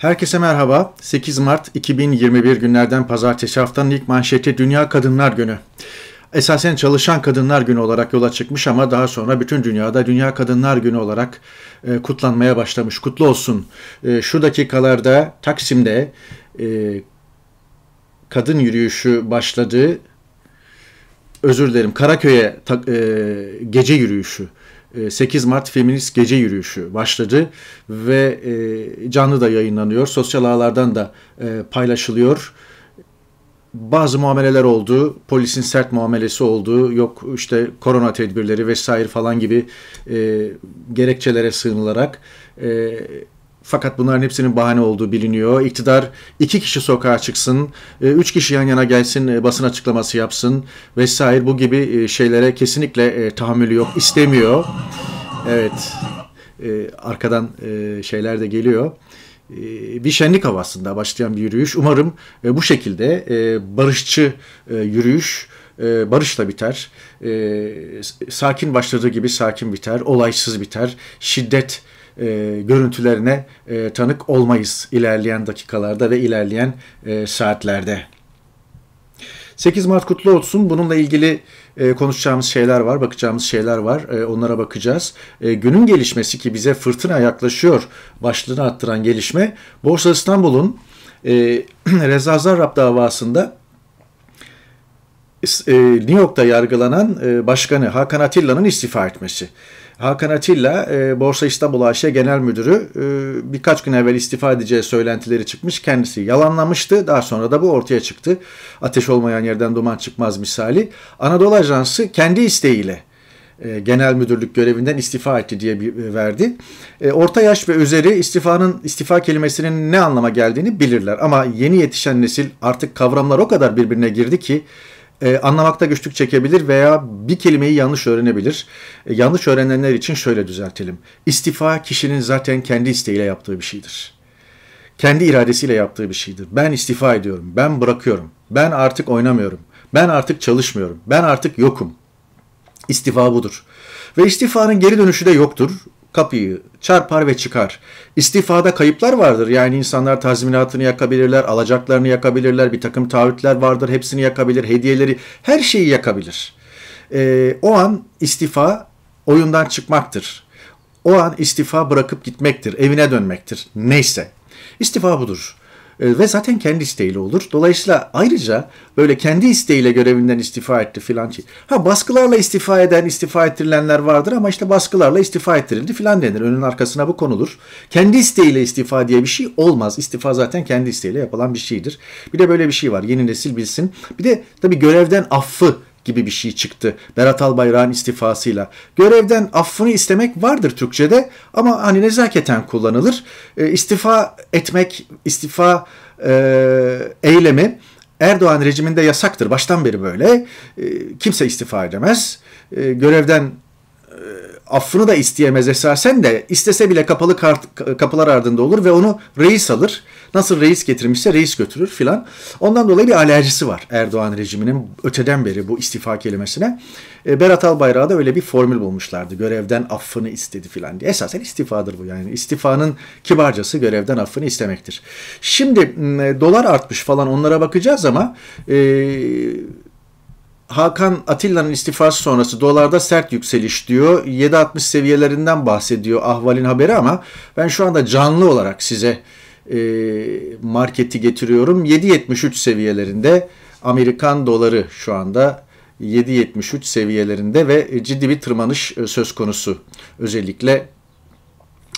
Herkese merhaba. 8 Mart 2021 günlerden pazartesi haftanın ilk manşeti Dünya Kadınlar Günü. Esasen Çalışan Kadınlar Günü olarak yola çıkmış ama daha sonra bütün dünyada Dünya Kadınlar Günü olarak e, kutlanmaya başlamış. Kutlu olsun. E, şu dakikalarda Taksim'de e, kadın yürüyüşü başladı. Özür dilerim Karaköy'e e, gece yürüyüşü 8 ee, Mart Feminist Gece Yürüyüşü başladı ve e, canlı da yayınlanıyor. Sosyal ağlardan da e, paylaşılıyor. Bazı muameleler oldu, polisin sert muamelesi oldu, yok işte korona tedbirleri vesaire falan gibi e, gerekçelere sığınılarak fakat bunların hepsinin bahane olduğu biliniyor. İktidar iki kişi sokağa çıksın, e, üç kişi yan yana gelsin, e, basın açıklaması yapsın vesaire bu gibi e, şeylere kesinlikle tahammülü yok, istemiyor. Evet, arkadan şeyler de geliyor bir şenlik havasında başlayan bir yürüyüş. Umarım bu şekilde barışçı yürüyüş barışla biter. Sakin başladığı gibi sakin biter, olaysız biter. Şiddet e, görüntülerine e, tanık olmayız ilerleyen dakikalarda ve ilerleyen e, saatlerde. 8 Mart kutlu olsun. Bununla ilgili e, konuşacağımız şeyler var, bakacağımız şeyler var. E, onlara bakacağız. E, günün gelişmesi ki bize fırtına yaklaşıyor başlığını attıran gelişme. Borsa İstanbul'un e, Reza Zarrab davasında e, New York'ta yargılanan e, başkanı Hakan Atilla'nın istifa etmesi. Hakan Atilla, e, Borsa İstanbul AŞ Genel Müdürü e, birkaç gün evvel istifa edeceği söylentileri çıkmış. Kendisi yalanlamıştı. Daha sonra da bu ortaya çıktı. Ateş olmayan yerden duman çıkmaz misali. Anadolu Ajansı kendi isteğiyle e, genel müdürlük görevinden istifa etti diye bir e, verdi. E, orta yaş ve üzeri istifanın istifa kelimesinin ne anlama geldiğini bilirler ama yeni yetişen nesil artık kavramlar o kadar birbirine girdi ki e, anlamakta güçlük çekebilir veya bir kelimeyi yanlış öğrenebilir. E, yanlış öğrenenler için şöyle düzeltelim. İstifa kişinin zaten kendi isteğiyle yaptığı bir şeydir. Kendi iradesiyle yaptığı bir şeydir. Ben istifa ediyorum, ben bırakıyorum, ben artık oynamıyorum, ben artık çalışmıyorum, ben artık yokum. İstifa budur. Ve istifanın geri dönüşü de yoktur kapıyı çarpar ve çıkar. İstifada kayıplar vardır. Yani insanlar tazminatını yakabilirler, alacaklarını yakabilirler, bir takım taahhütler vardır. Hepsini yakabilir, hediyeleri, her şeyi yakabilir. E, o an istifa oyundan çıkmaktır. O an istifa bırakıp gitmektir, evine dönmektir. Neyse. İstifa budur. Ee, ve zaten kendi isteğiyle olur. Dolayısıyla ayrıca böyle kendi isteğiyle görevinden istifa etti filan. Şey. Ha baskılarla istifa eden, istifa ettirilenler vardır ama işte baskılarla istifa ettirildi filan denir. Önün arkasına bu konulur. Kendi isteğiyle istifa diye bir şey olmaz. İstifa zaten kendi isteğiyle yapılan bir şeydir. Bir de böyle bir şey var. Yeni nesil bilsin. Bir de tabii görevden affı gibi bir şey çıktı. Berat Albayrak'ın istifasıyla. Görevden affını istemek vardır Türkçe'de ama hani nezaketen kullanılır. E, istifa etmek, istifa e, eylemi Erdoğan rejiminde yasaktır. Baştan beri böyle. E, kimse istifa edemez. E, görevden e, affını da isteyemez esasen de istese bile kapalı kart, kapılar ardında olur ve onu reis alır. Nasıl reis getirmişse reis götürür filan. Ondan dolayı bir alerjisi var Erdoğan rejiminin öteden beri bu istifa kelimesine. E, Berat Albayrak'a da öyle bir formül bulmuşlardı. Görevden affını istedi filan diye. Esasen istifadır bu yani. İstifanın kibarcası görevden affını istemektir. Şimdi e, dolar artmış falan onlara bakacağız ama... E, Hakan Atilla'nın istifası sonrası dolarda sert yükseliş diyor. 7.60 seviyelerinden bahsediyor Ahval'in haberi ama ben şu anda canlı olarak size e, marketi getiriyorum. 7.73 seviyelerinde Amerikan doları şu anda 7.73 seviyelerinde ve ciddi bir tırmanış e, söz konusu. Özellikle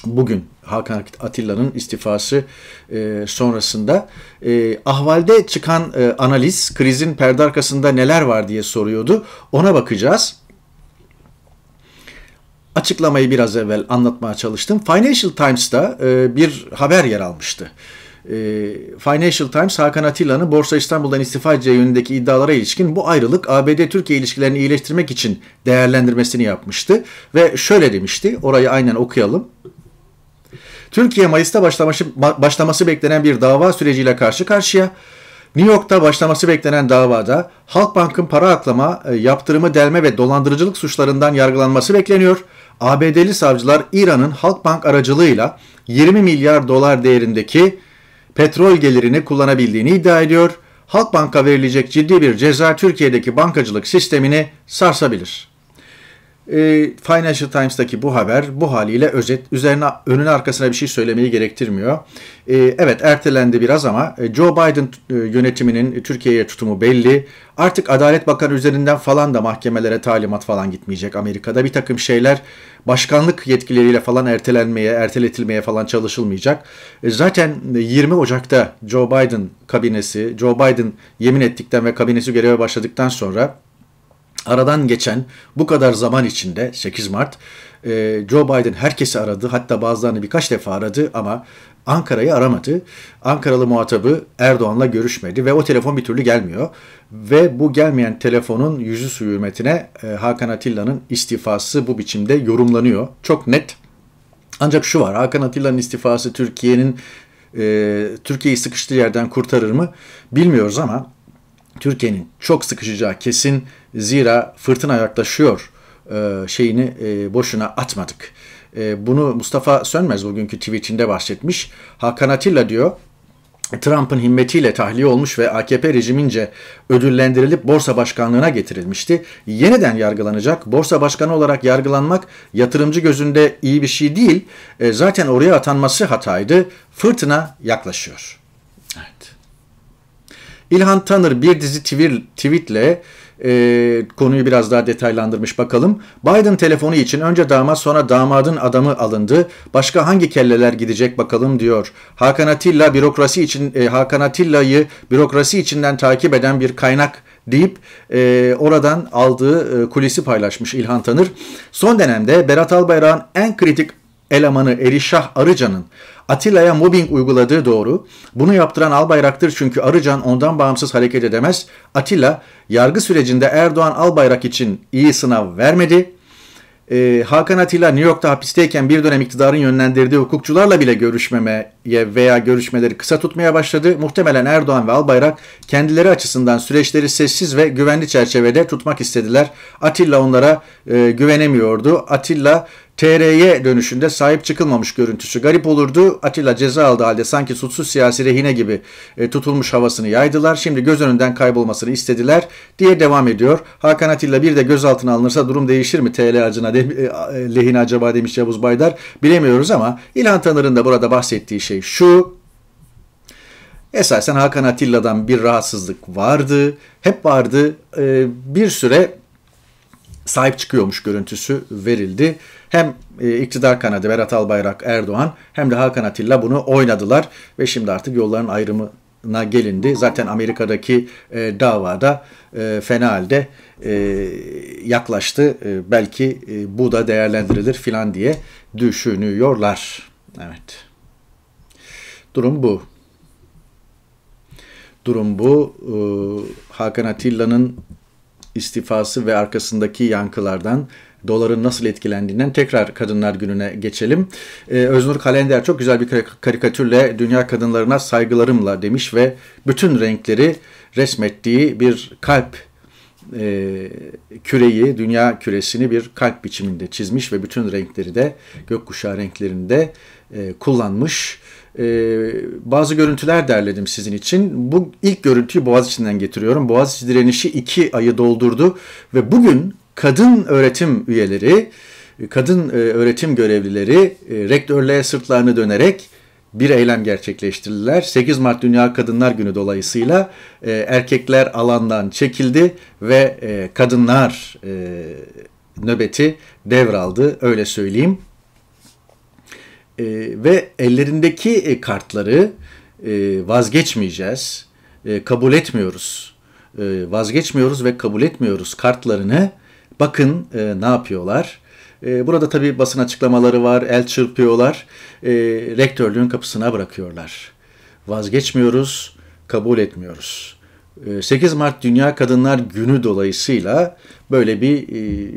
bugün Hakan Atilla'nın istifası e, sonrasında e, ahvalde çıkan e, analiz krizin perde arkasında neler var diye soruyordu. Ona bakacağız açıklamayı biraz evvel anlatmaya çalıştım. Financial Times'ta e, bir haber yer almıştı. E, Financial Times Hakan Atilla'nın Borsa İstanbul'dan istifa edeceği yönündeki iddialara ilişkin bu ayrılık ABD-Türkiye ilişkilerini iyileştirmek için değerlendirmesini yapmıştı. Ve şöyle demişti, orayı aynen okuyalım. Türkiye Mayıs'ta başlaması, başlaması beklenen bir dava süreciyle karşı karşıya. New York'ta başlaması beklenen davada Halkbank'ın para aklama, e, yaptırımı delme ve dolandırıcılık suçlarından yargılanması bekleniyor. ABD'li savcılar İran'ın Halkbank aracılığıyla 20 milyar dolar değerindeki petrol gelirini kullanabildiğini iddia ediyor. Halkbank'a verilecek ciddi bir ceza Türkiye'deki bankacılık sistemini sarsabilir. Ee, Financial Times'taki bu haber bu haliyle özet. Üzerine önün arkasına bir şey söylemeyi gerektirmiyor. E, evet ertelendi biraz ama e, Joe Biden e, yönetiminin Türkiye'ye tutumu belli. Artık Adalet Bakanı üzerinden falan da mahkemelere talimat falan gitmeyecek Amerika'da. Bir takım şeyler başkanlık yetkileriyle falan ertelenmeye, erteletilmeye falan çalışılmayacak. E, zaten 20 Ocak'ta Joe Biden kabinesi, Joe Biden yemin ettikten ve kabinesi göreve başladıktan sonra Aradan geçen bu kadar zaman içinde 8 Mart e, Joe Biden herkesi aradı hatta bazılarını birkaç defa aradı ama Ankara'yı aramadı. Ankaralı muhatabı Erdoğan'la görüşmedi ve o telefon bir türlü gelmiyor. Ve bu gelmeyen telefonun yüzü suyu hürmetine e, Hakan Atilla'nın istifası bu biçimde yorumlanıyor. Çok net. Ancak şu var Hakan Atilla'nın istifası Türkiye'nin e, Türkiye'yi sıkıştığı yerden kurtarır mı bilmiyoruz ama Türkiye'nin çok sıkışacağı kesin Zira fırtına yaklaşıyor e, şeyini e, boşuna atmadık. E, bunu Mustafa Sönmez bugünkü tweetinde bahsetmiş. Hakan Atilla diyor, Trump'ın himmetiyle tahliye olmuş ve AKP rejimince ödüllendirilip borsa başkanlığına getirilmişti. Yeniden yargılanacak. Borsa başkanı olarak yargılanmak yatırımcı gözünde iyi bir şey değil. zaten oraya atanması hataydı. Fırtına yaklaşıyor. Evet. İlhan Tanır bir dizi tweetle e, konuyu biraz daha detaylandırmış bakalım. Biden telefonu için önce damat sonra damadın adamı alındı. Başka hangi kelleler gidecek bakalım diyor. Hakan Atilla bürokrasi için e, Hakan Atilla'yı bürokrasi içinden takip eden bir kaynak deyip e, oradan aldığı e, kulisi paylaşmış İlhan Tanır. Son dönemde Berat Albayrak'ın en kritik elemanı Erişah Arıcan'ın Atilla'ya mobbing uyguladığı doğru. Bunu yaptıran Albayrak'tır çünkü Arıcan ondan bağımsız hareket edemez. Atilla yargı sürecinde Erdoğan Albayrak için iyi sınav vermedi. Ee, Hakan Atilla New York'ta hapisteyken bir dönem iktidarın yönlendirdiği hukukçularla bile görüşmemeye veya görüşmeleri kısa tutmaya başladı. Muhtemelen Erdoğan ve Albayrak kendileri açısından süreçleri sessiz ve güvenli çerçevede tutmak istediler. Atilla onlara e, güvenemiyordu. Atilla TR'ye dönüşünde sahip çıkılmamış görüntüsü garip olurdu. Atilla ceza aldı halde sanki suçsuz siyasi rehine gibi e, tutulmuş havasını yaydılar. Şimdi göz önünden kaybolmasını istediler diye devam ediyor. Hakan Atilla bir de gözaltına alınırsa durum değişir mi TL acına de, e, e, lehine acaba demiş Yavuz Baydar. Bilemiyoruz ama İlhan Tanır'ın da burada bahsettiği şey şu. Esasen Hakan Atilla'dan bir rahatsızlık vardı. Hep vardı. E, bir süre sahip çıkıyormuş görüntüsü verildi. Hem e, iktidar kanadı Berat Albayrak Erdoğan hem de Hakan Atilla bunu oynadılar ve şimdi artık yolların ayrımına gelindi. Zaten Amerika'daki e, davada e, fena halde e, yaklaştı. E, belki e, bu da değerlendirilir filan diye düşünüyorlar. Evet. Durum bu. Durum bu. E, Hakan Atilla'nın istifası ve arkasındaki yankılardan doların nasıl etkilendiğinden tekrar Kadınlar Günü'ne geçelim. Ee, Öznur Kalender çok güzel bir karikatürle dünya kadınlarına saygılarımla demiş ve bütün renkleri resmettiği bir kalp e, küreyi, dünya küresini bir kalp biçiminde çizmiş ve bütün renkleri de gökkuşağı renklerinde e, kullanmış e, bazı görüntüler derledim sizin için. Bu ilk görüntüyü Boğaziçi'nden getiriyorum. Boğaz direnişi iki ayı doldurdu ve bugün kadın öğretim üyeleri, kadın e, öğretim görevlileri e, rektörlüğe sırtlarını dönerek bir eylem gerçekleştirdiler. 8 Mart Dünya Kadınlar Günü dolayısıyla e, erkekler alandan çekildi ve e, kadınlar e, nöbeti devraldı öyle söyleyeyim e, ve ellerindeki e, kartları e, vazgeçmeyeceğiz, e, kabul etmiyoruz, e, vazgeçmiyoruz ve kabul etmiyoruz kartlarını bakın e, ne yapıyorlar. E, burada tabii basın açıklamaları var, el çırpıyorlar, e, rektörlüğün kapısına bırakıyorlar. Vazgeçmiyoruz, kabul etmiyoruz. 8 e, Mart Dünya Kadınlar Günü dolayısıyla böyle bir e,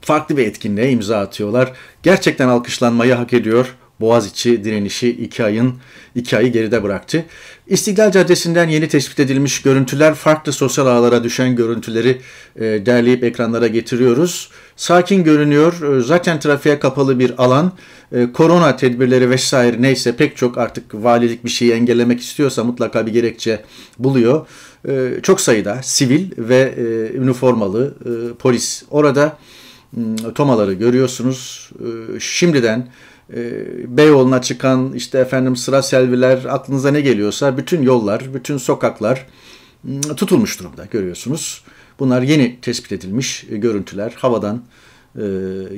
farklı bir etkinliğe imza atıyorlar. Gerçekten alkışlanmayı hak ediyor. Boğaziçi direnişi iki ayın iki ayı geride bıraktı. İstiklal Caddesi'nden yeni tespit edilmiş görüntüler farklı sosyal ağlara düşen görüntüleri e, derleyip ekranlara getiriyoruz. Sakin görünüyor. E, zaten trafiğe kapalı bir alan. E, korona tedbirleri vesaire neyse pek çok artık valilik bir şeyi engellemek istiyorsa mutlaka bir gerekçe buluyor. E, çok sayıda sivil ve e, üniformalı e, polis orada. Hmm, tomaları görüyorsunuz. Ee, şimdiden e, Beyoğlu'na çıkan işte efendim sıra selviler aklınıza ne geliyorsa bütün yollar, bütün sokaklar hmm, tutulmuş durumda görüyorsunuz. Bunlar yeni tespit edilmiş e, görüntüler. Havadan, e,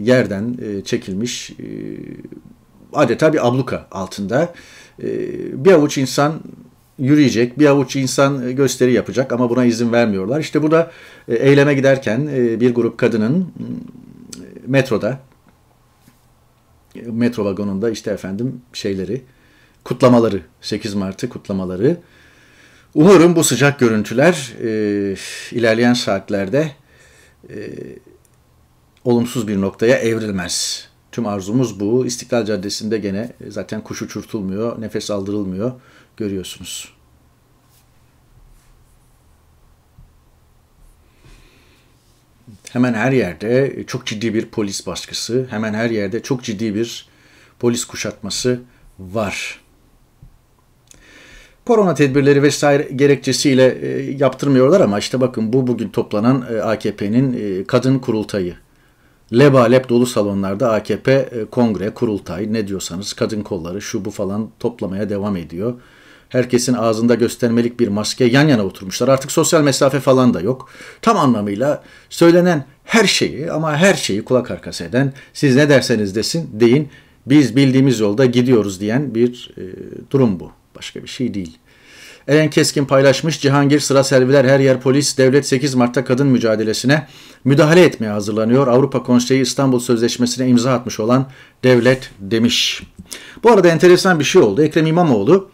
yerden çekilmiş adeta bir abluka altında. Bir avuç insan yürüyecek, bir avuç insan gösteri yapacak ama buna izin vermiyorlar. İşte bu da eyleme giderken bir grup kadının hmm, metroda metro vagonunda işte efendim şeyleri kutlamaları 8 Mart'ı kutlamaları umarım bu sıcak görüntüler e, ilerleyen saatlerde e, olumsuz bir noktaya evrilmez. Tüm arzumuz bu. İstiklal Caddesi'nde gene zaten kuş uçurtulmuyor, nefes aldırılmıyor görüyorsunuz. Hemen her yerde e, çok ciddi bir polis baskısı, hemen her yerde çok ciddi bir polis kuşatması var. Korona tedbirleri vesaire gerekçesiyle e, yaptırmıyorlar ama işte bakın bu bugün toplanan e, AKP'nin kadın kurultayı. Lebalep dolu salonlarda AKP kongre, kurultay ne diyorsanız kadın kolları şu bu falan toplamaya devam ediyor. Herkesin ağzında göstermelik bir maske yan yana oturmuşlar. Artık sosyal mesafe falan da yok. Tam anlamıyla söylenen her şeyi ama her şeyi kulak arkası eden siz ne derseniz desin deyin biz bildiğimiz yolda gidiyoruz diyen bir e, durum bu. Başka bir şey değil. Eren Keskin paylaşmış. Cihangir sıra serviler her yer polis. Devlet 8 Mart'ta kadın mücadelesine müdahale etmeye hazırlanıyor. Avrupa Konseyi İstanbul Sözleşmesi'ne imza atmış olan devlet demiş. Bu arada enteresan bir şey oldu. Ekrem İmamoğlu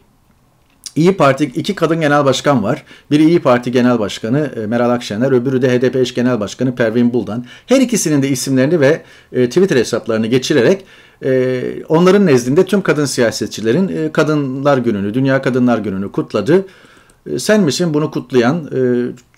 İyi Parti iki kadın genel başkan var. Biri İyi Parti Genel Başkanı e, Meral Akşener, öbürü de HDP eş genel başkanı Pervin Buldan. Her ikisinin de isimlerini ve e, Twitter hesaplarını geçirerek e, onların nezdinde tüm kadın siyasetçilerin Kadınlar Günü'nü, Dünya Kadınlar Günü'nü kutladı. Sen misin bunu kutlayan?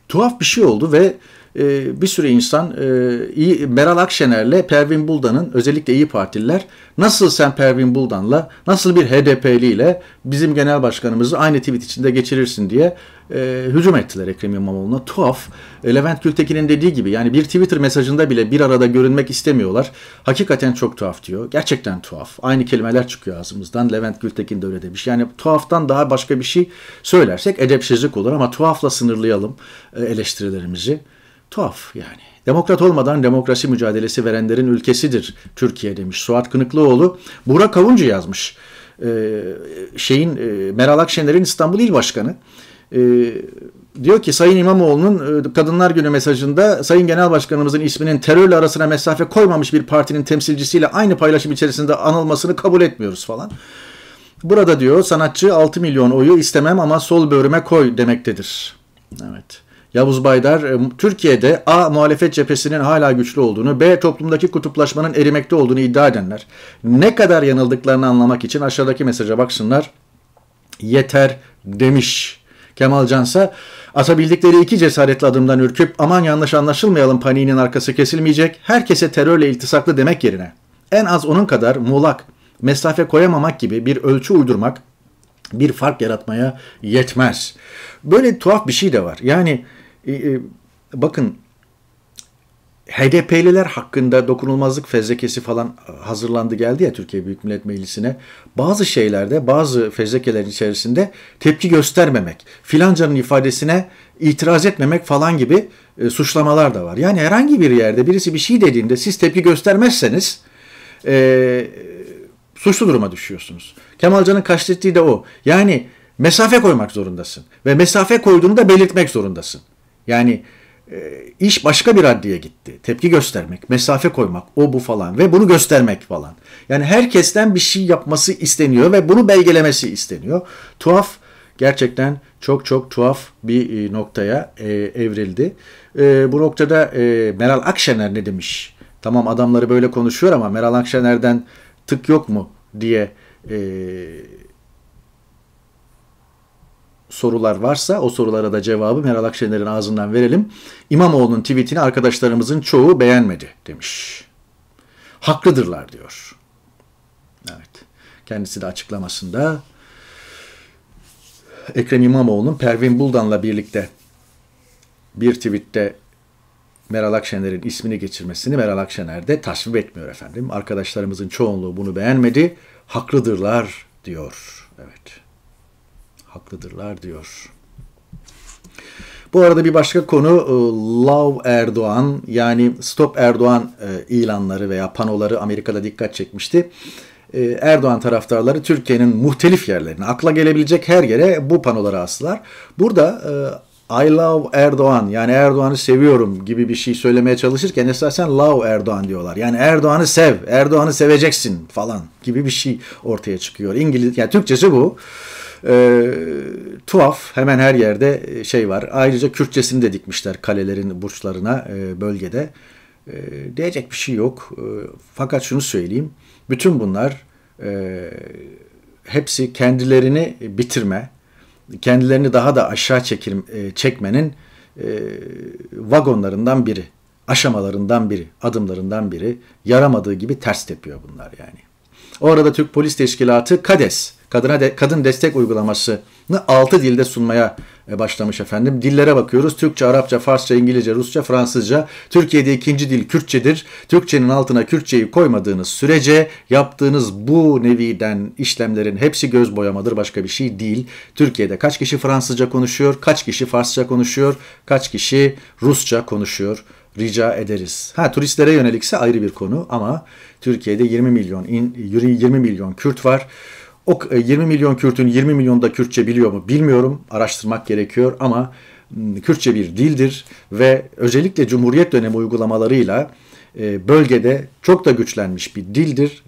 Tuhaf bir şey oldu ve e, bir sürü insan e, Meral Akşener'le Pervin Buldan'ın özellikle İyi Partililer nasıl sen Pervin Buldan'la nasıl bir HDP'liyle bizim genel başkanımızı aynı tweet içinde geçirirsin diye e, hücum ettiler Ekrem İmamoğlu'na. Tuhaf. E, Levent Gültekin'in dediği gibi yani bir Twitter mesajında bile bir arada görünmek istemiyorlar. Hakikaten çok tuhaf diyor. Gerçekten tuhaf. Aynı kelimeler çıkıyor ağzımızdan. Levent Gültekin de öyle demiş. Yani tuhaftan daha başka bir şey söylersek edepsizlik olur ama tuhafla sınırlayalım e, eleştirilerimizi. Tuhaf yani. Demokrat olmadan demokrasi mücadelesi verenlerin ülkesidir Türkiye demiş. Suat Kınıklıoğlu. Burak Avuncu yazmış. Ee, şeyin e, Meral Akşener'in İstanbul İl Başkanı. Ee, diyor ki Sayın İmamoğlu'nun e, Kadınlar Günü mesajında Sayın Genel Başkanımızın isminin terörle arasına mesafe koymamış bir partinin temsilcisiyle aynı paylaşım içerisinde anılmasını kabul etmiyoruz falan. Burada diyor sanatçı 6 milyon oyu istemem ama sol böğrüme koy demektedir. Evet. Yavuz Baydar, e, Türkiye'de A. muhalefet cephesinin hala güçlü olduğunu, B. toplumdaki kutuplaşmanın erimekte olduğunu iddia edenler ne kadar yanıldıklarını anlamak için aşağıdaki mesaja baksınlar. Yeter demiş. Kemal Cansa, atabildikleri iki cesaretli adımdan ürküp aman yanlış anlaşılmayalım paniğinin arkası kesilmeyecek, herkese terörle iltisaklı demek yerine en az onun kadar muğlak, mesafe koyamamak gibi bir ölçü uydurmak bir fark yaratmaya yetmez. Böyle tuhaf bir şey de var. Yani e, e, bakın HDP'liler hakkında dokunulmazlık fezlekesi falan hazırlandı geldi ya Türkiye Büyük Millet Meclisi'ne. Bazı şeylerde bazı fezlekelerin içerisinde tepki göstermemek, filancanın ifadesine itiraz etmemek falan gibi e, suçlamalar da var. Yani herhangi bir yerde birisi bir şey dediğinde siz tepki göstermezseniz e, suçlu duruma düşüyorsunuz. Kemalcan'ın kastettiği de o. Yani mesafe koymak zorundasın ve mesafe koyduğunu da belirtmek zorundasın. Yani e, iş başka bir adliye gitti. Tepki göstermek, mesafe koymak, o bu falan ve bunu göstermek falan. Yani herkesten bir şey yapması isteniyor ve bunu belgelemesi isteniyor. Tuhaf, gerçekten çok çok tuhaf bir e, noktaya e, evrildi. E, bu noktada e, Meral Akşener ne demiş? Tamam adamları böyle konuşuyor ama Meral Akşener'den tık yok mu diye e, sorular varsa o sorulara da cevabı Meral Akşener'in ağzından verelim. İmamoğlu'nun tweetini arkadaşlarımızın çoğu beğenmedi demiş. Haklıdırlar diyor. Evet. Kendisi de açıklamasında Ekrem İmamoğlu'nun Pervin Buldan'la birlikte bir tweette Meral Akşener'in ismini geçirmesini Meral Akşener de tasvip etmiyor efendim. Arkadaşlarımızın çoğunluğu bunu beğenmedi. Haklıdırlar diyor. Evet haklıdırlar diyor. Bu arada bir başka konu Love Erdoğan yani Stop Erdoğan e, ilanları veya panoları Amerika'da dikkat çekmişti. E, Erdoğan taraftarları Türkiye'nin muhtelif yerlerine, akla gelebilecek her yere bu panoları astılar. Burada e, I love Erdoğan yani Erdoğan'ı seviyorum gibi bir şey söylemeye çalışırken esasen love Erdoğan diyorlar. Yani Erdoğan'ı sev, Erdoğan'ı seveceksin falan gibi bir şey ortaya çıkıyor. İngiliz, yani Türkçesi bu. E, tuhaf hemen her yerde e, şey var. Ayrıca Kürtçesini de dikmişler kalelerin burçlarına e, bölgede. E, diyecek bir şey yok. E, fakat şunu söyleyeyim. Bütün bunlar e, hepsi kendilerini bitirme, kendilerini daha da aşağı çekir, e, çekmenin e, vagonlarından biri, aşamalarından biri, adımlarından biri. Yaramadığı gibi ters tepiyor bunlar yani. Orada Türk Polis Teşkilatı KADES, kadına de, kadın destek uygulamasını 6 dilde sunmaya e, başlamış efendim. Dillere bakıyoruz. Türkçe, Arapça, Farsça, İngilizce, Rusça, Fransızca. Türkiye'de ikinci dil Kürtçedir. Türkçenin altına Kürtçeyi koymadığınız sürece yaptığınız bu neviden işlemlerin hepsi göz boyamadır. Başka bir şey değil. Türkiye'de kaç kişi Fransızca konuşuyor, kaç kişi Farsça konuşuyor, kaç kişi Rusça konuşuyor rica ederiz. Ha turistlere yönelikse ayrı bir konu ama Türkiye'de 20 milyon 20 milyon Kürt var. O 20 e, milyon Kürt'ün 20 milyon da Kürtçe biliyor mu bilmiyorum. Araştırmak gerekiyor ama hmm, Kürtçe bir dildir ve özellikle Cumhuriyet dönemi uygulamalarıyla e, bölgede çok da güçlenmiş bir dildir.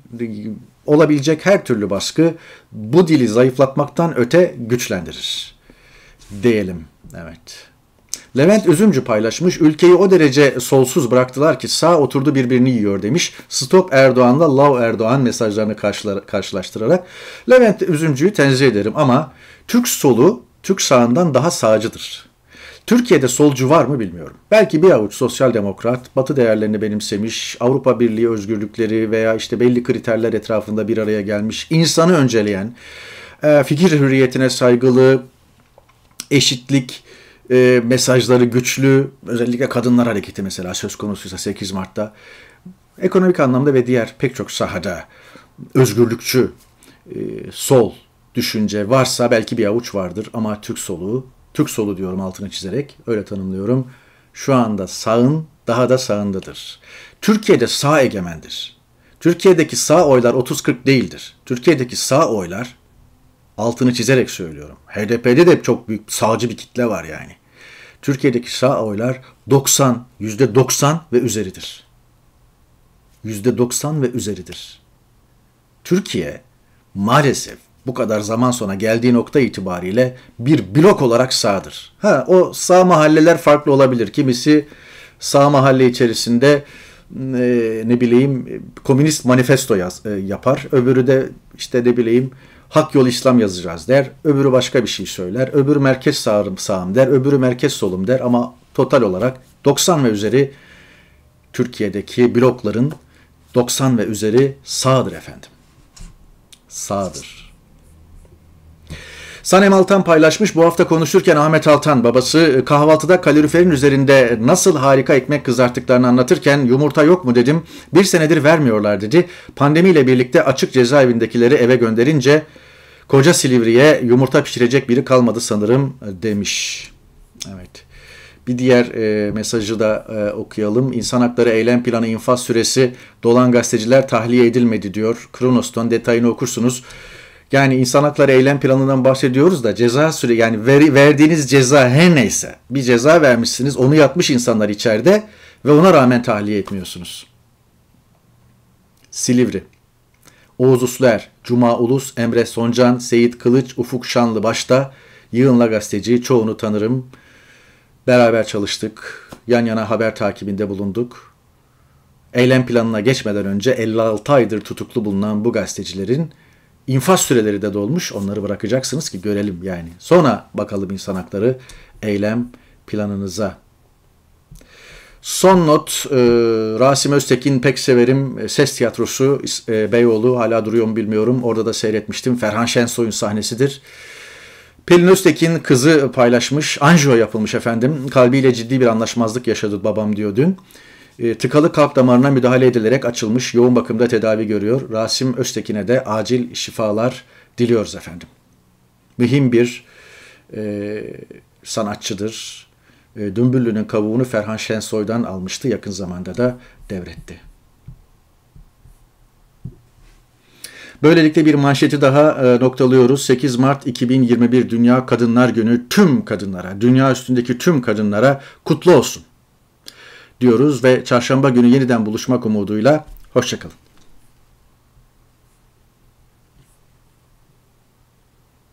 Olabilecek her türlü baskı bu dili zayıflatmaktan öte güçlendirir diyelim. Evet. Levent Üzümcü paylaşmış. Ülkeyi o derece solsuz bıraktılar ki sağ oturdu birbirini yiyor demiş. Stop Erdoğan'la Love Erdoğan mesajlarını karşılaştırarak. Levent Üzümcü'yü tenzih ederim ama Türk solu Türk sağından daha sağcıdır. Türkiye'de solcu var mı bilmiyorum. Belki bir avuç sosyal demokrat, batı değerlerini benimsemiş, Avrupa Birliği özgürlükleri veya işte belli kriterler etrafında bir araya gelmiş, insanı önceleyen, e, fikir hürriyetine saygılı, eşitlik, e, mesajları güçlü. Özellikle kadınlar hareketi mesela söz konusuysa 8 Mart'ta. Ekonomik anlamda ve diğer pek çok sahada özgürlükçü, e, sol düşünce varsa belki bir avuç vardır ama Türk solu Türk solu diyorum altını çizerek öyle tanımlıyorum. Şu anda sağın daha da sağındadır. Türkiye'de sağ egemendir. Türkiye'deki sağ oylar 30-40 değildir. Türkiye'deki sağ oylar altını çizerek söylüyorum. HDP'de de çok büyük sağcı bir kitle var yani. Türkiye'deki sağ oylar 90, %90 ve üzeridir. %90 ve üzeridir. Türkiye maalesef bu kadar zaman sonra geldiği nokta itibariyle bir blok olarak sağdır. Ha o sağ mahalleler farklı olabilir. Kimisi sağ mahalle içerisinde e, ne bileyim komünist manifesto yaz, e, yapar. Öbürü de işte ne bileyim hak yol İslam yazacağız der. Öbürü başka bir şey söyler. Öbürü merkez sağım, sağım der. Öbürü merkez solum der. Ama total olarak 90 ve üzeri Türkiye'deki blokların 90 ve üzeri sağdır efendim. Sağdır. Sanem Altan paylaşmış. Bu hafta konuşurken Ahmet Altan babası e, kahvaltıda kaloriferin üzerinde nasıl harika ekmek kızarttıklarını anlatırken yumurta yok mu dedim. Bir senedir vermiyorlar dedi. Pandemiyle birlikte açık cezaevindekileri eve gönderince Koca Silivri'ye yumurta pişirecek biri kalmadı sanırım e, demiş. Evet. Bir diğer e, mesajı da e, okuyalım. İnsan Hakları Eylem Planı infaz süresi dolan gazeteciler tahliye edilmedi diyor. Kronos'tan detayını okursunuz. Yani insan hakları eylem planından bahsediyoruz da ceza süre yani ver, verdiğiniz ceza her neyse bir ceza vermişsiniz onu yatmış insanlar içeride ve ona rağmen tahliye etmiyorsunuz. Silivri. Oğuz Usluer, Cuma Ulus, Emre Soncan, Seyit Kılıç, Ufuk Şanlı başta Yığınla gazeteci çoğunu tanırım. Beraber çalıştık. Yan yana haber takibinde bulunduk. Eylem planına geçmeden önce 56 aydır tutuklu bulunan bu gazetecilerin infaz süreleri de dolmuş. Onları bırakacaksınız ki görelim yani. Sonra bakalım insan hakları eylem planınıza. Son not, e, Rasim Öztekin pek severim. E, Ses tiyatrosu e, Beyoğlu hala duruyor mu bilmiyorum. Orada da seyretmiştim. Ferhan Şensoy'un sahnesidir. Pelin Öztekin kızı paylaşmış. Anjo yapılmış efendim. Kalbiyle ciddi bir anlaşmazlık yaşadı babam diyor dün. E, tıkalı kalp damarına müdahale edilerek açılmış. Yoğun bakımda tedavi görüyor. Rasim Öztekin'e de acil şifalar diliyoruz efendim. Mühim bir e, sanatçıdır e, Dümbüllü'nün kavuğunu Ferhan Şensoy'dan almıştı. Yakın zamanda da devretti. Böylelikle bir manşeti daha e, noktalıyoruz. 8 Mart 2021 Dünya Kadınlar Günü tüm kadınlara, dünya üstündeki tüm kadınlara kutlu olsun diyoruz ve çarşamba günü yeniden buluşmak umuduyla hoşçakalın.